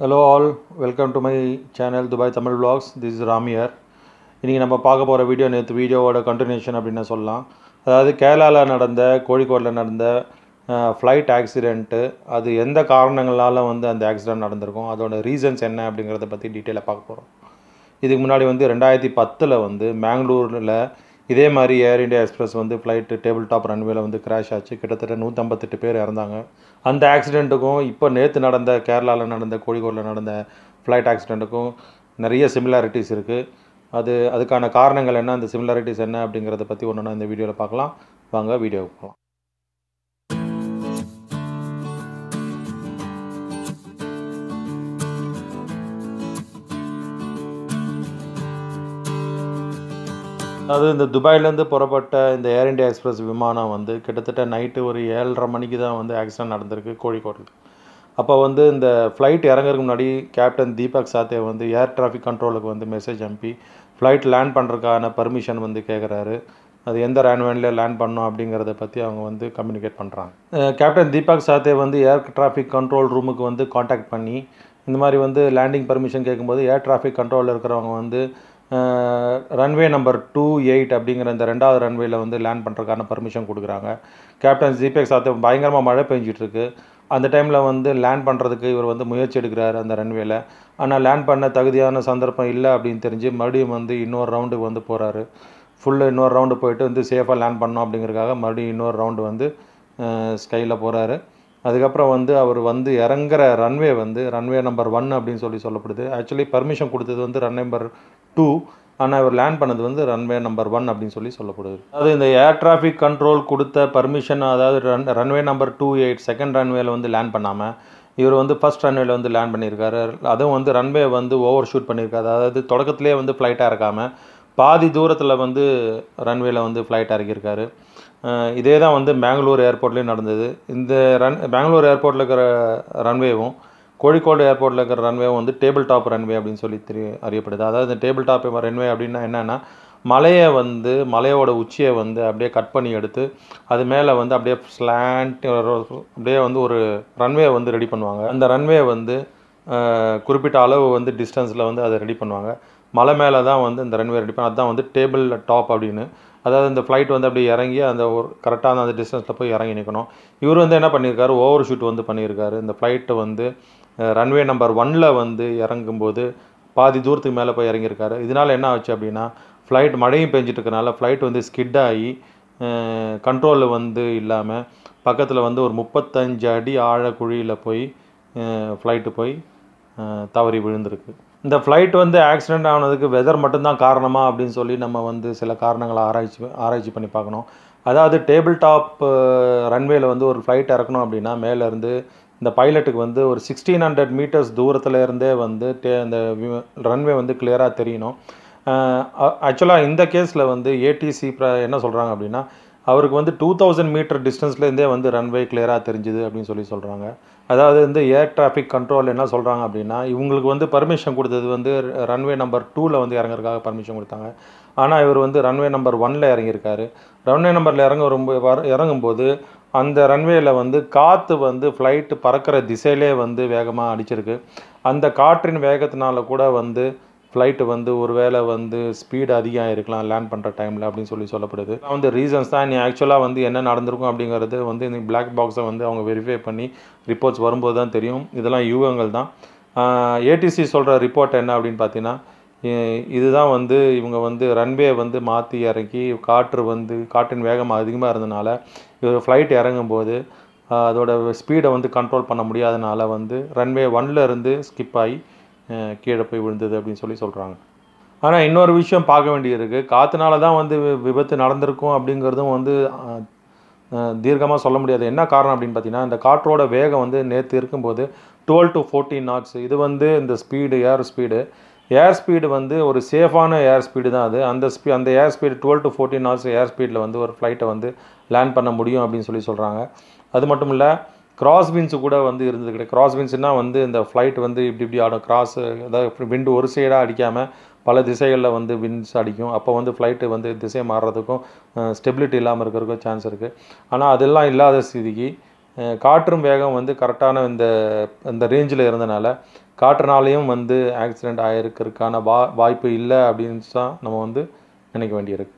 hello all welcome to my channel Dubai Tamil blogs this is ராமியர் இன்றைக்கி நம்ம பார்க்க போகிற வீடியோ நேற்று வீடியோவோட கண்டினியூஷன் அப்படின்னு சொல்லலாம் அதாவது கேரளாவில் நடந்த கோழிக்கோடில் நடந்த ஃப்ளைட் ஆக்சிடெண்ட்டு அது எந்த காரணங்களால் வந்து அந்த ஆக்சிடெண்ட் நடந்திருக்கும் அதோட ரீசன்ஸ் என்ன அப்படிங்கிறத பற்றி டீட்டெயிலாக பார்க்க போகிறோம் இதுக்கு முன்னாடி வந்து ரெண்டாயிரத்தி பத்தில் வந்து மேங்களூரில் இதே மாதிரி ஏர் இண்டியா எக்ஸ்பிரஸ் வந்து ஃப்ளைட்டு டேபிள் டாப் ரன்வேல வந்து கிராஷ் ஆச்சு கிட்டத்தட்ட நூற்றம்பத்தெட்டு பேர் இறந்தாங்க அந்த ஆக்சிடெண்ட்டுக்கும் இப்போ நேற்று நடந்த கேரளாவில் நடந்த கோழிக்கோடில் நடந்த ஃப்ளைட் ஆக்சிடெண்ட்டுக்கும் நிறைய சிமிலாரிட்டிஸ் இருக்குது அது அதுக்கான காரணங்கள் என்ன அந்த சிமிலாரிட்டிஸ் என்ன அப்படிங்கிறத பற்றி ஒன்று இந்த வீடியோவில் பார்க்கலாம் வாங்க வீடியோவுக்கு போகலாம் அது இந்த துபாயிலேருந்து புறப்பட்ட இந்த ஏர் இண்டியா எக்ஸ்பிரஸ் விமானம் வந்து கிட்டத்தட்ட நைட்டு ஒரு ஏழரை மணிக்கு தான் வந்து ஆக்சிடென்ட் நடந்திருக்கு கோழிக்கோட்டில் அப்போ வந்து இந்த ஃப்ளைட் இறங்குறதுக்கு முன்னாடி கேப்டன் தீபக் சாத்தே வந்து ஏர் டிராஃபிக் கண்ட்ரோலுக்கு வந்து மெசேஜ் அனுப்பி ஃப்ளைட் லேண்ட் பண்ணுறதுக்கான பர்மிஷன் வந்து கேட்குறாரு அது எந்த ரேன்வேன்லேயே லேண்ட் பண்ணோம் அப்படிங்கிறத பற்றி அவங்க வந்து கம்யூனிகேட் பண்ணுறாங்க கேப்டன் தீபக் சாத்தே வந்து ஏர் டிராஃபிக் கண்ட்ரோல் ரூமுக்கு வந்து காண்டாக்ட் பண்ணி இந்த மாதிரி வந்து லேண்டிங் பர்மிஷன் கேட்கும்போது ஏர் டிராஃபிக் கண்ட்ரோலில் இருக்கிறவங்க வந்து ரன்வே நம்பர் டூ எயிட் அப்படிங்கிற இந்த ரெண்டாவது ரன்வேயில் வந்து லேண்ட் பண்ணுறதுக்கான பர்மிஷன் கொடுக்குறாங்க கேப்டன் ஜிபேக் சாத்து பயங்கரமாக மழை பெஞ்சிட்ருக்கு அந்த டைமில் வந்து லேண்ட் பண்ணுறதுக்கு இவர் வந்து முயற்சி எடுக்கிறார் அந்த ரன்வேயில் ஆனால் லேண்ட் பண்ண தகுதியான சந்தர்ப்பம் இல்லை அப்படின்னு தெரிஞ்சு மறுபடியும் வந்து இன்னொரு ரவுண்டுக்கு வந்து போகிறாரு ஃபுல்லாக இன்னொரு ரவுண்டு போயிட்டு வந்து சேஃபாக லேண்ட் பண்ணோம் அப்படிங்கிறதுக்காக மறுபடியும் இன்னொரு ரவுண்டு வந்து ஸ்கையில் போகிறாரு அதுக்கப்புறம் வந்து அவர் வந்து இறங்குற ரன்வே வந்து ரன்வே நம்பர் ஒன் அப்படின்னு சொல்லி சொல்லப்படுது ஆக்சுவலி பர்மிஷன் கொடுத்தது வந்து ரன் நம்பர் டூ ஆனால் இவர் லேண்ட் பண்ணது வந்து ரன்வே நம்பர் ஒன் அப்படின்னு சொல்லி சொல்லப்படுது அது இந்த ஏர் டிராஃபிக் கண்ட்ரோல் கொடுத்த பர்மிஷன் அதாவது run runway number two eight second ரன்வேல வந்து லேண்ட் பண்ணாமல் இவர் வந்து ஃபஸ்ட் ரன்வேல வந்து லேண்ட் பண்ணியிருக்காரு அதுவும் வந்து ரன்வே வந்து ஓவர் ஷூட் பண்ணியிருக்காரு அதாவது தொடக்கத்துலேயே வந்து ஃப்ளைட்டாக இருக்காமல் பாதி தூரத்தில் வந்து ரன்வேல வந்து ஃப்ளைட் இறக்கியிருக்காரு இதே தான் வந்து பெங்களூர் ஏர்போர்ட்லேயும் நடந்தது இந்த ரன் பெங்களூர் ஏர்போர்ட்டில் இருக்கிற ரன்வேவும் கோழிக்கோடு ஏர்போர்ட்டில் இருக்கிற ரன்வே வந்து டேபிள் டாப் ரன்வே அப்படின்னு சொல்லி தெரிய அறியப்படுது அதாவது இந்த டேபிள் டாப் ரன்வே அப்படின்னா என்னென்னா மலையை வந்து மலையோட உச்சியை வந்து அப்படியே கட் பண்ணி எடுத்து அது மேலே வந்து அப்படியே ஸ்லாண்ட் அப்படியே வந்து ஒரு ரன்வே வந்து ரெடி பண்ணுவாங்க அந்த ரன்வே வந்து குறிப்பிட்ட அளவு வந்து டிஸ்டன்ஸில் வந்து அதை ரெடி பண்ணுவாங்க மலை மேலே தான் வந்து இந்த ரன்வே ரெடி பண்ண அதுதான் வந்து டேபிள் டாப் அப்படின்னு அதாவது இந்த ஃப்ளைட் வந்து அப்படி இறங்கி அந்த ஒரு கரெக்டான அந்த டிஸ்டன்ஸில் போய் இறங்கி நிற்கணும் இவர் வந்து என்ன பண்ணியிருக்காரு ஓவர் ஷூட் வந்து பண்ணியிருக்காரு இந்த ஃப்ளைட்டை வந்து ரன்வே நம்பர் ஒன்ல வந்து இறங்கும்போது பாதி தூரத்துக்கு மேலே போய் இறங்கியிருக்காரு இதனால் என்ன ஆச்சு அப்படின்னா ஃப்ளைட் மழையும் பெஞ்சிட்ருக்கனால ஃப்ளைட் வந்து ஸ்கிட் ஆகி கண்ட்ரோலில் வந்து இல்லாமல் பக்கத்தில் வந்து ஒரு முப்பத்தஞ்சு அடி ஆழ குழியில் போய் ஃப்ளைட்டு போய் தவறி விழுந்திருக்கு இந்த ஃப்ளைட் வந்து ஆக்சிடெண்ட் ஆனதுக்கு வெதர் மட்டும்தான் காரணமா அப்படின்னு சொல்லி நம்ம வந்து சில காரணங்களை ஆராய்ச்சி ஆராய்ச்சி பண்ணி பார்க்கணும் அதாவது டேபிள் டாப் ரன்வேல வந்து ஒரு ஃப்ளைட் இறக்கணும் அப்படின்னா மேலேருந்து இந்த பைலட்டுக்கு வந்து ஒரு சிக்ஸ்டீன் ஹண்ட்ரட் மீட்டர்ஸ் தூரத்தில் இருந்தே வந்து டே அந்த ரன்வே வந்து கிளியராக தெரியணும் ஆக்சுவலாக இந்த கேஸில் வந்து ஏடிசி என்ன சொல்கிறாங்க அப்படின்னா அவருக்கு வந்து டூ தௌசண்ட் மீட்டர் டிஸ்டன்ஸ்லேருந்தே வந்து ரன்வே கிளியராக தெரிஞ்சுது அப்படின்னு சொல்லி சொல்கிறாங்க அதாவது வந்து ஏர் டிராஃபிக் கண்ட்ரோல் என்ன சொல்கிறாங்க அப்படின்னா இவங்களுக்கு வந்து பர்மிஷன் கொடுத்தது வந்து ரன்வே நம்பர் டூவில் வந்து இறங்குறதுக்காக பர்மிஷன் கொடுத்தாங்க ஆனால் இவர் வந்து ரன்வே நம்பர் ஒனில் இறங்கியிருக்காரு ரன்வே நம்பரில் இறங்க ரொம்ப இறங்கும்போது அந்த ரன்வேயில் வந்து காற்று வந்து ஃப்ளைட்டு பறக்கிற திசையிலே வந்து வேகமாக அடிச்சிருக்கு அந்த காற்றின் வேகத்தினால கூட வந்து ஃப்ளைட்டு வந்து ஒரு வேளை வந்து ஸ்பீடு அதிகம் இருக்கலாம் லேண்ட் பண்ணுற டைமில் அப்படின்னு சொல்லி சொல்லப்படுது வந்து ரீசன்ஸ் தான் நீ ஆக்சுவலாக வந்து என்ன நடந்திருக்கும் அப்படிங்கிறது வந்து இந்த பிளாக் பாக்ஸை வந்து அவங்க வெரிஃபை பண்ணி ரிப்போர்ட்ஸ் வரும்போது தான் தெரியும் இதெல்லாம் யூகங்கள் தான் ஏடிசி சொல்கிற ரிப்போர்ட் என்ன அப்படின்னு பார்த்தீங்கன்னா இதுதான் வந்து இவங்க வந்து ரன்வே வந்து மாற்றி இறக்கி காற்று வந்து காற்றின் வேகம் அதிகமாக இருந்தனால இவர் ஃப்ளைட் இறங்கும்போது அதோட ஸ்பீடை வந்து கண்ட்ரோல் பண்ண முடியாதனால வந்து ரன்வே இருந்து ஸ்கிப் ஆகி கீழே போய் விழுந்தது அப்படின்னு சொல்லி சொல்கிறாங்க ஆனால் இன்னொரு விஷயம் பார்க்க வேண்டியிருக்கு காற்றுனால தான் வந்து விபத்து நடந்திருக்கும் அப்படிங்கிறதும் வந்து தீர்க்கமாக சொல்ல முடியாது என்ன காரணம் அப்படின்னு பார்த்தீங்கன்னா இந்த காற்றோட வேகம் வந்து நேற்று இருக்கும்போது டுவெல் டு ஃபோர்டீன் நாட்ஸ் இது வந்து இந்த speed air speed air speed வந்து ஒரு சேஃபான ஏர் ஸ்பீடு தான் அது அந்த ஸ்பீ அந்த air speed twelve to fourteen hours air ஸ்பீடில் வந்து ஒரு ஃப்ளைட்டை வந்து லேண்ட் பண்ண முடியும் அப்படின்னு சொல்லி சொல்கிறாங்க அது மட்டும் இல்லை கிராஸ் வின்ஸு கூட வந்து இருந்தது கிடையாது கிராஸ் பீன்ஸ்னால் வந்து இந்த ஃப்ளைட் வந்து இப்படி இப்படி ஆடும் கிராஸ் அதாவது விண்டு ஒரு சைடாக அடிக்காமல் பல திசைகளில் வந்து வின்ஸ் அடிக்கும் அப்போ வந்து ஃப்ளைட்டு வந்து திசை மாறுறதுக்கும் ஸ்டெபிலிட்டி இல்லாமல் இருக்கிறதுக்கும் சான்ஸ் இருக்குது ஆனால் அதெல்லாம் இல்லாத ஸ்திதிக்கு காற்றும் வேகம் வந்து கரெக்டான இந்த இந்த ரேஞ்சில் இருந்தனால காற்றுனாலையும் வந்து ஆக்சிடெண்ட் ஆகிருக்கிறதுக்கான வா வாய்ப்பு இல்லை அப்படின்னு தான் நம்ம வந்து நினைக்க வேண்டியிருக்கு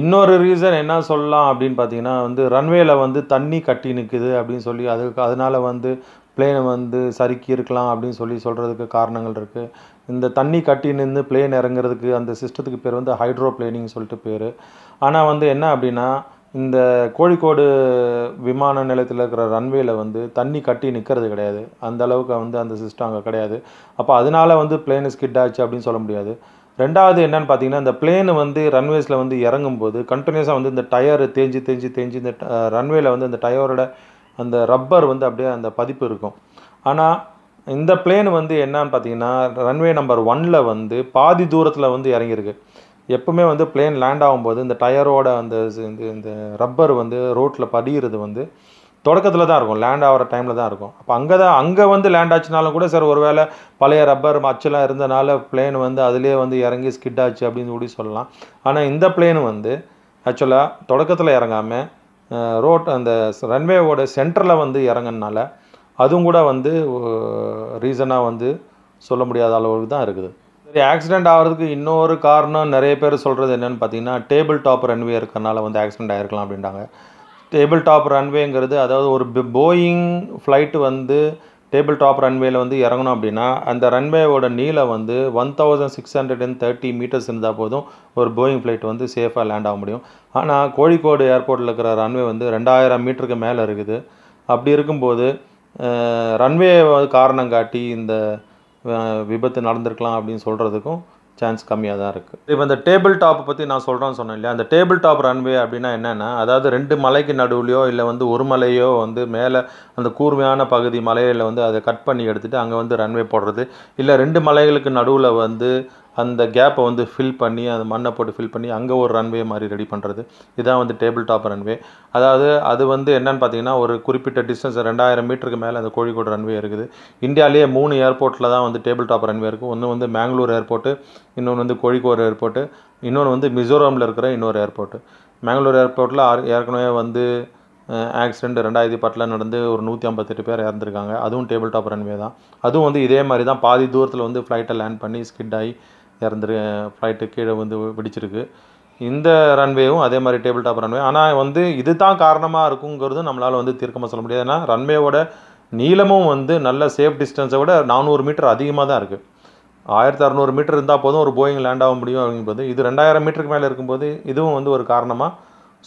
இன்னொரு ரீசன் என்ன சொல்லலாம் அப்படின்னு பார்த்தீங்கன்னா வந்து ரன்வேல வந்து தண்ணி கட்டி நிற்குது அப்படின்னு சொல்லி அதுக்கு அதனால் வந்து பிளேனை வந்து சறுக்கி இருக்கலாம் அப்படின்னு சொல்லி சொல்கிறதுக்கு காரணங்கள் இருக்குது இந்த தண்ணி கட்டி நின்று பிளேன் இறங்குறதுக்கு அந்த சிஸ்டத்துக்கு பேர் வந்து ஹைட்ரோ பிளேனிங் சொல்லிட்டு பேர் ஆனால் வந்து என்ன அப்படின்னா இந்த கோழிக்கோடு விமான நிலையத்தில் இருக்கிற ரன்வேயில் வந்து தண்ணி கட்டி நிற்கிறது கிடையாது அந்த அளவுக்கு வந்து அந்த சிஸ்டம் அங்கே கிடையாது அப்போ அதனால வந்து பிளேனு ஸ்கிட் ஆச்சு அப்படின்னு சொல்ல முடியாது ரெண்டாவது என்னென்னு பார்த்தீங்கன்னா இந்த பிளேனு வந்து ரன்வேஸில் வந்து இறங்கும்போது கண்டினியூஸாக வந்து இந்த டயர் தேஞ்சு தேஞ்சு தேஞ்சு இந்த ரன்வேயில் வந்து அந்த டயரோட அந்த ரப்பர் வந்து அப்படியே அந்த பதிப்பு இருக்கும் ஆனால் இந்த பிளேன் வந்து என்னன்னு பார்த்தீங்கன்னா ரன்வே நம்பர் ஒனில் வந்து பாதி தூரத்தில் வந்து இறங்கியிருக்கு எப்பவுமே வந்து பிளேன் லேண்ட் ஆகும்போது இந்த டயரோட அந்த இந்த இந்த ரப்பர் வந்து ரோட்டில் படியிறது வந்து தொடக்கத்தில் தான் இருக்கும் லேண்ட் ஆகிற டைமில் தான் இருக்கும் அப்போ அங்கே தான் அங்கே வந்து லேண்ட் ஆச்சுனாலும் கூட சார் ஒரு வேளை பழைய ரப்பர் மச்செல்லாம் இருந்தனால பிளேன் வந்து அதிலே வந்து இறங்கி ஸ்கிட் ஆச்சு அப்படின்னு சொல்லி சொல்லலாம் ஆனால் இந்த பிளேன் வந்து ஆக்சுவலாக தொடக்கத்தில் இறங்காமல் ரோட் அந்த ரன்வேவோட சென்டரில் வந்து இறங்கினால அதுவும் கூட வந்து ரீசனாக வந்து சொல்ல முடியாத அளவுக்கு தான் இருக்குது இது ஆக்சிடெண்ட் ஆகிறதுக்கு இன்னொரு காரணம் நிறைய பேர் சொல்கிறது என்னென்னு பார்த்தீங்கன்னா டேபிள் டாப் ரன்வே இருக்கிறனால வந்து ஆக்சிடெண்ட் ஆகிருக்கலாம் அப்படின்றாங்க டேபிள் டாப் ரன்வேங்கிறது அதாவது ஒரு போயிங் ஃப்ளைட்டு வந்து டேபிள் டாப் ரன்வேயில் வந்து இறங்கணும் அப்படின்னா அந்த ரன்வேவோட நீலை வந்து one thousand six hundred and thirty metres இருந்தால் போதும் ஒரு போயிங் ஃப்ளைட் வந்து சேஃபாக லேண்ட் ஆக முடியும் ஆனால் கோழிக்கோடு ஏர்போர்ட்டில் இருக்கிற ரன்வே வந்து ரெண்டாயிரம் மீட்டருக்கு மேலே இருக்குது அப்படி இருக்கும்போது ரன்வே காரணம் காட்டி இந்த விபத்து நடந்திருக்கலாம் அப்படின்னு சொல்கிறதுக்கும் சான்ஸ் கம்மியாக தான் இருக்குது இப்போ இந்த டேபிள் டாப் பற்றி நான் சொல்கிறேன்னு சொன்னேன் இல்லையா அந்த டேபிள் டாப் ரன்வே அப்படின்னா என்னென்னா அதாவது ரெண்டு மலைக்கு நடுவுலையோ இல்லை வந்து ஒரு மலையோ வந்து மேலே அந்த கூர்மையான பகுதி மலையில் வந்து அதை கட் பண்ணி எடுத்துகிட்டு அங்கே வந்து ரன்வே போடுறது இல்லை ரெண்டு மலைகளுக்கு நடுவில் வந்து அந்த கேப்பை வந்து ஃபில் பண்ணி அந்த மண்ணை போட்டு ஃபில் பண்ணி அங்கே ஒரு ரன்வே மாதிரி ரெடி பண்ணுறது இதுதான் வந்து டேபிள் டாப் ரன்வே அதாவது அது வந்து என்னென்னு பார்த்தீங்கன்னா ஒரு குறிப்பிட்ட டிஸ்டன்ஸ் ரெண்டாயிரம் மீட்டருக்கு மேலே அந்த கோழிக்கோடு ரன்வே இருக்குது இந்தியாவிலேயே மூணு ஏர்போர்ட்டில் தான் வந்து டேபிள் டாப் ரன்வே இருக்குது ஒன்று வந்து மேங்களூர் ஏர்போர்ட்டு இன்னொன்று வந்து கோழிக்கோடு ஏர்போர்ட்டு இன்னொன்று வந்து மிசோரமில் இருக்கிற இன்னொரு ஏர்போர்ட்டு மேங்களூர் ஏர்போர்ட்டில் ஏற்கனவே வந்து ஆக்சிடெண்ட் ரெண்டாயிரத்தி பத்தில் நடந்து ஒரு நூற்றி ஐம்பத்தெட்டு பேர் இறந்துருக்காங்க அதுவும் டேபிள் டாப் ரன்வே தான் அதுவும் வந்து இதே மாதிரி தான் பாதி தூரத்தில் வந்து ஃப்ளைட்டை லேண்ட் பண்ணி ஸ்கிட் ஆகி இறந்துரு ஃப்ளைட்டு கீழே வந்து வெடிச்சிருக்கு இந்த ரன்வேவும் அதே மாதிரி டேபிள் டாப் ரன்வே ஆனால் வந்து இது தான் காரணமாக இருக்குங்கிறது நம்மளால் வந்து தீர்க்கமாக சொல்ல முடியாது ஏன்னா ரன்வேவோட நீளமும் வந்து நல்ல சேஃப் டிஸ்டன்ஸை விட நானூறு மீட்டர் அதிகமாக தான் இருக்குது ஆயிரத்தி அறநூறு மீட்டர் இருந்தால் போதும் ஒரு போயிங் லேண்ட் ஆக முடியும் அப்படிங்கும்போது இது ரெண்டாயிரம் மீட்டருக்கு மேலே இருக்கும்போது இதுவும் வந்து ஒரு காரணமாக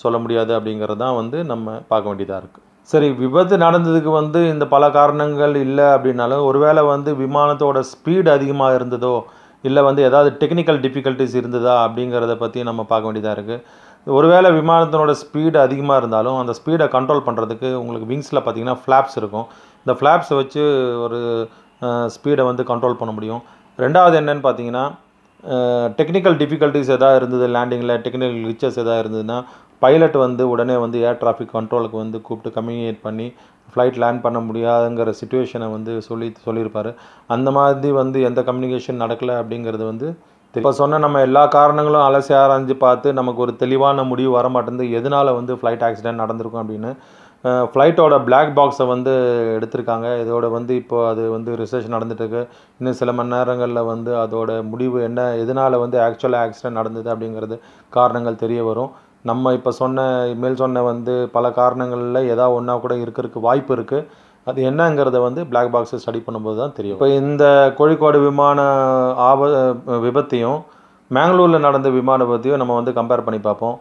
சொல்ல முடியாது அப்படிங்கிறது தான் வந்து நம்ம பார்க்க வேண்டியதாக இருக்குது சரி விபத்து நடந்ததுக்கு வந்து இந்த பல காரணங்கள் இல்லை அப்படின்னாலும் ஒருவேளை வந்து விமானத்தோட ஸ்பீடு அதிகமாக இருந்ததோ இல்லை வந்து ஏதாவது டெக்னிக்கல் டிஃபிகல்ட்டிஸ் இருந்ததா அப்படிங்கிறத பற்றி நம்ம பார்க்க வேண்டியதாக இருக்குது ஒருவேளை விமானத்தினோட ஸ்பீடு அதிகமாக இருந்தாலும் அந்த ஸ்பீடை கண்ட்ரோல் பண்ணுறதுக்கு உங்களுக்கு விங்ஸில் பார்த்திங்கன்னா ஃப்ளாப்ஸ் இருக்கும் இந்த ஃப்ளாப்ஸை வச்சு ஒரு ஸ்பீடை வந்து கண்ட்ரோல் பண்ண முடியும் ரெண்டாவது என்னென்னு பார்த்தீங்கன்னா டெக்னிக்கல் டிஃபிகல்ட்டிஸ் எதாவது இருந்தது லேண்டிங்கில் டெக்னிக்கல் ரிச்சஸ் எதாவது இருந்ததுன்னா பைலட் வந்து உடனே வந்து ஏர் டிராஃபிக் கண்ட்ரோலுக்கு வந்து கூப்பிட்டு கம்யூனிகேட் பண்ணி ஃப்ளைட் லேண்ட் பண்ண முடியாதுங்கிற சுச்சுவேஷனை வந்து சொல்லி சொல்லியிருப்பார் அந்த மாதிரி வந்து எந்த கம்யூனிகேஷன் நடக்கலை அப்படிங்கிறது வந்து இப்போ சொன்ன நம்ம எல்லா காரணங்களும் அலசி ஆராய்ஞ்சு பார்த்து நமக்கு ஒரு தெளிவான முடிவு வர மாட்டேங்குது எதனால் வந்து ஃப்ளைட் ஆக்சிடென்ட் நடந்திருக்கும் அப்படின்னு ஃப்ளைட்டோட பிளாக் பாக்ஸை வந்து எடுத்திருக்காங்க இதோட வந்து இப்போ அது வந்து ரிசர்ச் நடந்துட்டுருக்கு இன்னும் சில மணி நேரங்களில் வந்து அதோட முடிவு என்ன எதனால் வந்து ஆக்சுவலாக ஆக்சிடென்ட் நடந்தது அப்படிங்கிறது காரணங்கள் தெரிய வரும் நம்ம இப்போ சொன்ன மேல் சொன்ன வந்து பல காரணங்களில் ஏதாவது ஒன்றா கூட இருக்கிறதுக்கு வாய்ப்பு இருக்குது அது என்னங்கிறத வந்து பிளாக் பாக்ஸை ஸ்டடி பண்ணும்போது தான் தெரியும் இப்போ இந்த கோழிக்கோடு விமான ஆப விபத்தையும் மேங்களூரில் நடந்த விமான விபத்தையும் நம்ம வந்து கம்பேர் பண்ணி பார்ப்போம்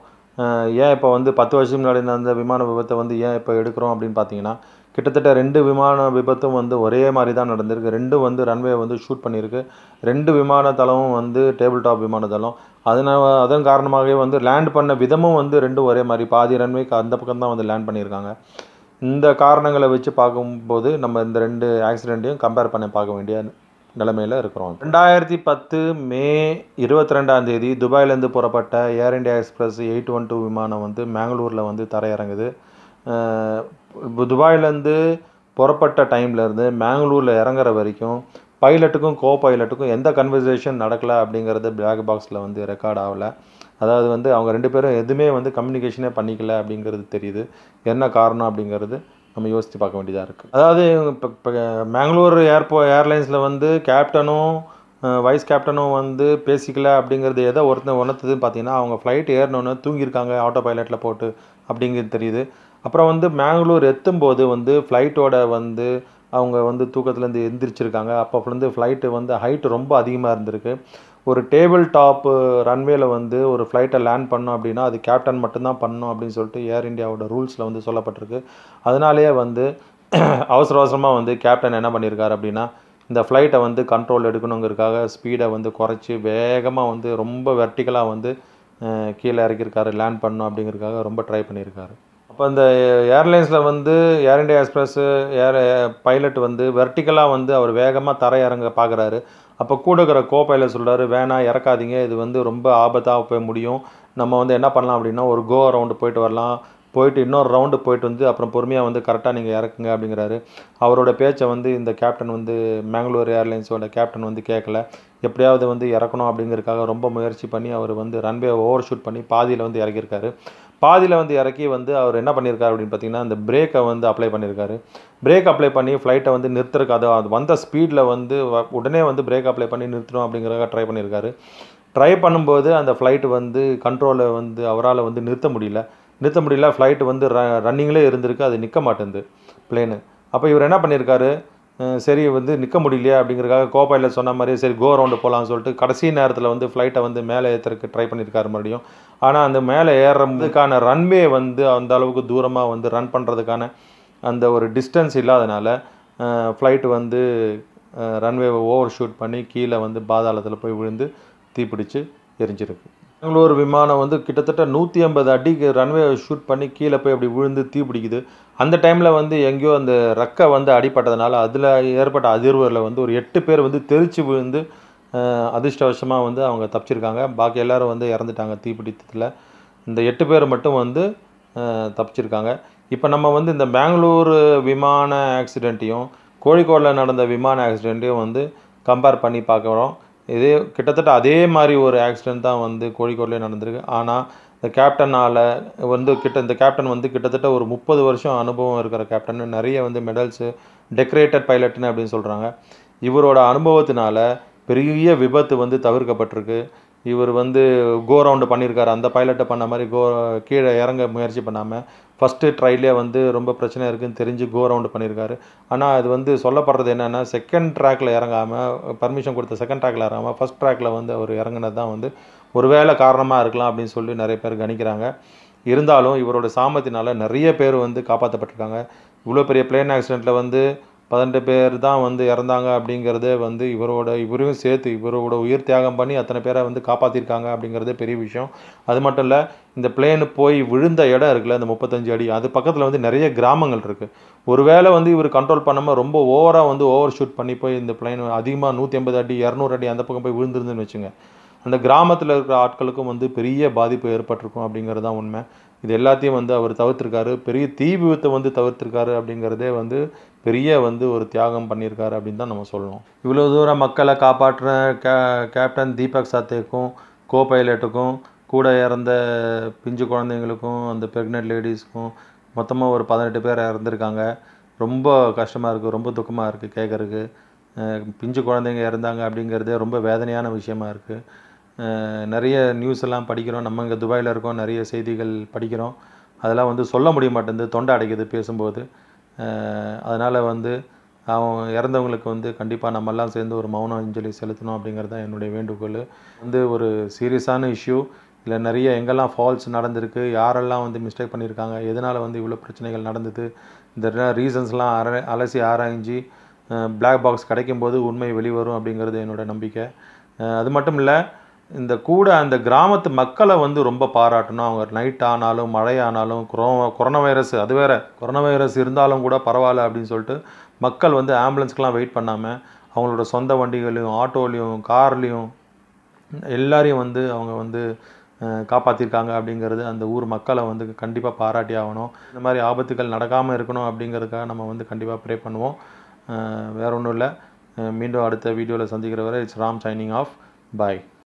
ஏன் இப்போ வந்து பத்து வருஷம் முன்னாடி நடந்த விமான விபத்தை வந்து ஏன் இப்போ எடுக்கிறோம் அப்படின்னு பார்த்தீங்கன்னா கிட்டத்தட்ட ரெண்டு விமான விபத்தும் வந்து ஒரே மாதிரி தான் நடந்திருக்கு ரெண்டும் வந்து ரன்வே வந்து ஷூட் பண்ணியிருக்கு ரெண்டு விமான தளமும் வந்து டேபிள் டாப் விமான தளம் அதனால் அதன் காரணமாகவே வந்து லேண்ட் பண்ண விதமும் வந்து ரெண்டும் ஒரே மாதிரி பாதி ரன்வேக்கு அந்த பக்கம் தான் வந்து லேண்ட் பண்ணியிருக்காங்க இந்த காரணங்களை வச்சு பார்க்கும்போது நம்ம இந்த ரெண்டு ஆக்சிடெண்ட்டையும் கம்பேர் பண்ணி பார்க்க வேண்டிய நிலைமையில் இருக்கிறோம் ரெண்டாயிரத்தி பத்து மே இருபத்தி ரெண்டாம் தேதி துபாயிலேருந்து புறப்பட்ட Air India Express eight one two விமானம் வந்து மேங்களூரில் வந்து தரையிறங்குது துபாயிலேருந்து புறப்பட்ட டைம்லேருந்து மேங்களூரில் இறங்குற வரைக்கும் பைலட்டுக்கும் கோ பைலட்டுக்கும் எந்த கன்வர்சேஷன் நடக்கலை அப்படிங்கிறது பிளாக் பாக்ஸில் வந்து ரெக்கார்ட் ஆகலை அதாவது வந்து அவங்க ரெண்டு பேரும் எதுவுமே வந்து கம்யூனிகேஷனே பண்ணிக்கல அப்படிங்கிறது தெரியுது என்ன காரணம் அப்படிங்கிறது நம்ம யோசித்து பார்க்க வேண்டியதாக இருக்குது அதாவது இப்போ இப்போ மேங்களூர் ஏர்போ ஏர்லைன்ஸில் வந்து கேப்டனும் வைஸ் கேப்டனும் வந்து பேசிக்கல அப்படிங்கிறது எதை ஒருத்தன் உணர்த்ததுன்னு பார்த்தீங்கன்னா அவங்க ஃப்ளைட் ஏறினோன்னு தூங்கியிருக்காங்க ஆட்டோ பைலட்டில் போட்டு அப்படிங்கிறது தெரியுது அப்புறம் வந்து மேங்களூர் எத்தும்போது வந்து ஃப்ளைட்டோட வந்து அவங்க வந்து தூக்கத்துலேருந்து எந்திரிச்சிருக்காங்க அப்போ ஃப்ளைட்டு வந்து ஹைட்டு ரொம்ப அதிகமாக இருந்திருக்கு ஒரு டேபிள் டாப்பு ரன்வேல வந்து ஒரு ஃப்ளைட்டை லேண்ட் பண்ணோம் அப்படின்னா அது கேப்டன் மட்டும்தான் பண்ணணும் அப்படின்னு சொல்லிட்டு ஏர் இண்டியாவோட ரூல்ஸில் வந்து சொல்லப்பட்டிருக்கு அதனாலேயே வந்து அவசர அவசரமாக வந்து கேப்டன் என்ன பண்ணியிருக்காரு அப்படின்னா இந்த ஃப்ளைட்டை வந்து கண்ட்ரோல் எடுக்கணுங்கிறதுக்காக ஸ்பீடை வந்து குறைச்சி வேகமாக வந்து ரொம்ப வெர்டிக்கலாக வந்து கீழே இறக்கியிருக்காரு லேண்ட் பண்ணணும் அப்படிங்கிறதுக்காக ரொம்ப ட்ரை பண்ணியிருக்காரு இப்போ அந்த ஏர்லைன்ஸில் வந்து Air India Express air pilot வந்து வெர்டிக்கலாக வந்து அவர் வேகமாக தர இறங்க பார்க்குறாரு அப்போ கூட இருக்கிற கோ பைலட் சொல்கிறாரு வேணாம் இறக்காதீங்க இது வந்து ரொம்ப ஆபத்தாக போய் முடியும் நம்ம வந்து என்ன பண்ணலாம் அப்படின்னா ஒரு கோ ரவுண்டு போயிட்டு வரலாம் போயிட்டு இன்னொரு ரவுண்டு போயிட்டு வந்து அப்புறம் பொறுமையாக வந்து கரெக்டாக நீங்கள் இறக்குங்க அப்படிங்கிறாரு அவரோட பேச்சை வந்து இந்த கேப்டன் வந்து மேங்களூர் ஏர்லைன்ஸோட கேப்டன் வந்து கேட்கல எப்படியாவது வந்து இறக்கணும் அப்படிங்கிறதுக்காக ரொம்ப முயற்சி பண்ணி அவர் வந்து ரன்வே ஓவர் ஷூட் பண்ணி பாதியில் வந்து இறக்கியிருக்காரு பாதியில் வந்து இறக்கி வந்து அவர் என்ன பண்ணியிருக்காரு அப்படின்னு பார்த்தீங்கன்னா அந்த பிரேக்கை வந்து அப்ளை பண்ணியிருக்காரு பிரேக் அப்ளை பண்ணி ஃப்ளைட்டை வந்து நிறுத்துறக்காது அது வந்த ஸ்பீடில் வந்து உடனே வந்து பிரேக் அப்ளை பண்ணி நிறுத்தணும் அப்படிங்கிறத ட்ரை பண்ணியிருக்காரு ட்ரை பண்ணும்போது அந்த ஃப்ளைட் வந்து கண்ட்ரோலை வந்து அவரால் வந்து நிறுத்த முடியல நிறுத்த முடியல ஃப்ளைட் வந்து ர ரன்னிங்லேயே இருந்திருக்கு அது நிற்க மாட்டேங்குது பிளேனு அப்போ இவர் என்ன பண்ணியிருக்காரு சரி வந்து நிற்க முடியலையா அப்படிங்கிறக்காக கோபாயில் சொன்ன மாதிரியே சரி கோ ரவுண்டு போகலாம்னு சொல்லிட்டு கடைசி நேரத்தில் வந்து ஃப்ளைட்டை வந்து மேலே ஏற்றுறதுக்கு ட்ரை பண்ணியிருக்காரு மறுபடியும் ஆனால் அந்த மேலே ஏறுறதுக்கான ரன்வே வந்து அந்த அளவுக்கு தூரமாக வந்து ரன் பண்ணுறதுக்கான அந்த ஒரு டிஸ்டன்ஸ் இல்லாதனால ஃப்ளைட்டு வந்து ரன்வேவை ஓவர் ஷூட் பண்ணி கீழே வந்து பாதாளத்தில் போய் விழுந்து தீப்பிடிச்சு எரிஞ்சிருக்கு பெங்களூர் விமானம் வந்து கிட்டத்தட்ட நூற்றி ஐம்பது அடிக்கு ரன்வே ஷூட் பண்ணி கீழே போய் அப்படி விழுந்து தீ பிடிக்குது அந்த டைமில் வந்து எங்கேயோ அந்த ரெக்கை வந்து அடிப்பட்டதுனால அதில் ஏற்பட்ட அதிர்வுகளில் வந்து ஒரு எட்டு பேர் வந்து தெரிச்சு விழுந்து அதிர்ஷ்டவசமாக வந்து அவங்க தப்பிச்சிருக்காங்க பாக்கி எல்லோரும் வந்து இறந்துட்டாங்க தீப்பிடித்ததில் இந்த எட்டு பேர் மட்டும் வந்து தப்பிச்சிருக்காங்க இப்போ நம்ம வந்து இந்த பெங்களூர் விமான ஆக்சிடெண்ட்டையும் கோழிக்கோடில் நடந்த விமான ஆக்சிடெண்ட்டையும் வந்து கம்பேர் பண்ணி பார்க்குறோம் இதே கிட்டத்தட்ட அதே மாதிரி ஒரு ஆக்சிடெண்ட் தான் வந்து கோழிக்கோட்லேயே நடந்திருக்கு ஆனால் இந்த கேப்டனால் வந்து கிட்ட இந்த கேப்டன் வந்து கிட்டத்தட்ட ஒரு முப்பது வருஷம் அனுபவம் இருக்கிற கேப்டன் நிறைய வந்து மெடல்ஸு டெக்கரேட்டட் பைலட்னு அப்படின்னு சொல்கிறாங்க இவரோட அனுபவத்தினால பெரிய விபத்து வந்து தவிர்க்கப்பட்டிருக்கு இவர் வந்து கோ ரவுண்டு பண்ணியிருக்காரு அந்த பைலட்டை பண்ண மாதிரி கோ கீழே இறங்க முயற்சி பண்ணாமல் ஃபஸ்ட்டு ட்ரைலே வந்து ரொம்ப பிரச்சனை இருக்குதுன்னு தெரிஞ்சு கோ ரவுண்டு பண்ணியிருக்காரு ஆனால் அது வந்து சொல்லப்படுறது என்னென்னா செகண்ட் ட்ராக்கில் இறங்காமல் பர்மிஷன் கொடுத்த செகண்ட் ட்ராக்கில் இறங்காமல் ஃபஸ்ட் ட்ராக்கில் வந்து அவர் இறங்கினது தான் வந்து ஒரு வேலை காரணமாக இருக்கலாம் அப்படின்னு சொல்லி நிறைய பேர் கணிக்கிறாங்க இருந்தாலும் இவரோட சாமத்தினால் நிறைய பேர் வந்து காப்பாற்றப்பட்டிருக்காங்க இவ்வளோ பெரிய பிளேன் ஆக்சிடெண்ட்டில் வந்து பதினெட்டு பேர் தான் வந்து இறந்தாங்க அப்படிங்கிறதே வந்து இவரோட இவரையும் சேர்த்து இவரோட உயிர் தியாகம் பண்ணி அத்தனை பேரை வந்து காப்பாற்றிருக்காங்க அப்படிங்கிறதே பெரிய விஷயம் அது மட்டும் இல்லை இந்த பிளேனு போய் விழுந்த இடம் இருக்குல்ல இந்த முப்பத்தஞ்சு அடி அது பக்கத்தில் வந்து நிறைய கிராமங்கள் இருக்குது ஒருவேளை வந்து இவர் கண்ட்ரோல் பண்ணாமல் ரொம்ப ஓவராக வந்து ஓவர் ஷூட் பண்ணி போய் இந்த பிளேன் அதிகமாக நூற்றி ஐம்பது அடி இரநூறு அடி அந்த பக்கம் போய் விழுந்துருந்துன்னு வச்சுங்க அந்த கிராமத்தில் இருக்கிற ஆட்களுக்கும் வந்து பெரிய பாதிப்பு ஏற்பட்டிருக்கும் அப்படிங்கிறது தான் உண்மை இது எல்லாத்தையும் வந்து அவர் தவிர்த்துருக்காரு பெரிய தீ விபத்தை வந்து தவிர்த்துருக்காரு அப்படிங்கிறதே வந்து பெரிய வந்து ஒரு தியாகம் பண்ணியிருக்காரு அப்படின்னு தான் நம்ம சொல்லணும் இவ்வளோ தூரம் மக்களை காப்பாற்றுன கே கேப்டன் தீபக் சாத்தேக்கும் கோ பைலட்டுக்கும் கூட இறந்த பிஞ்சு குழந்தைங்களுக்கும் அந்த ப்ரெக்னென்ட் லேடிஸ்க்கும் மொத்தமாக ஒரு பதினெட்டு பேர் இறந்துருக்காங்க ரொம்ப கஷ்டமாக இருக்குது ரொம்ப துக்கமாக இருக்குது கேட்குறக்கு பிஞ்சு குழந்தைங்க இறந்தாங்க அப்படிங்கிறதே ரொம்ப வேதனையான விஷயமா இருக்குது நிறைய நியூஸ் எல்லாம் படிக்கிறோம் நம்ம இங்கே துபாயில் இருக்கோம் நிறைய செய்திகள் படிக்கிறோம் அதெல்லாம் வந்து சொல்ல முடிய மாட்டேங்குது தொண்டை அடைக்குது பேசும்போது அதனால் வந்து அவன் இறந்தவங்களுக்கு வந்து கண்டிப்பாக நம்மெல்லாம் சேர்ந்து ஒரு மௌன அஞ்சலி செலுத்தணும் அப்படிங்கிறது தான் என்னுடைய வேண்டுகோள் வந்து ஒரு சீரியஸான இஷ்யூ இல்லை நிறைய எங்கெல்லாம் ஃபால்ஸ் நடந்திருக்கு யாரெல்லாம் வந்து மிஸ்டேக் பண்ணியிருக்காங்க எதனால் வந்து இவ்வளோ பிரச்சனைகள் நடந்தது இந்த ரீசன்ஸ்லாம் அரை அலசி ஆராய்ஞ்சி பிளாக் பாக்ஸ் கிடைக்கும்போது உண்மை வெளிவரும் அப்படிங்கிறது என்னோடய நம்பிக்கை அது மட்டும் இல்லை இந்த கூட அந்த கிராமத்து மக்களை வந்து ரொம்ப பாராட்டணும் அவங்க நைட் ஆனாலும் மழை ஆனாலும் கொரோ கொரோனா வைரஸ் அது வேறு கொரோனா வைரஸ் இருந்தாலும் கூட பரவாயில்ல அப்படின்னு சொல்லிட்டு மக்கள் வந்து ஆம்புலன்ஸ்க்கெலாம் வெயிட் பண்ணாமல் அவங்களோட சொந்த வண்டிகளையும் ஆட்டோலையும் கார்லேயும் எல்லாரையும் வந்து அவங்க வந்து காப்பாற்றிருக்காங்க அப்படிங்கிறது அந்த ஊர் மக்களை வந்து கண்டிப்பாக பாராட்டி ஆகணும் இந்த மாதிரி ஆபத்துகள் நடக்காமல் இருக்கணும் அப்படிங்கிறதுக்காக நம்ம வந்து கண்டிப்பாக ப்ரே பண்ணுவோம் வேற ஒன்றும் இல்லை மீண்டும் அடுத்த வீடியோவில் சந்திக்கிற வரை it's Ram signing off bye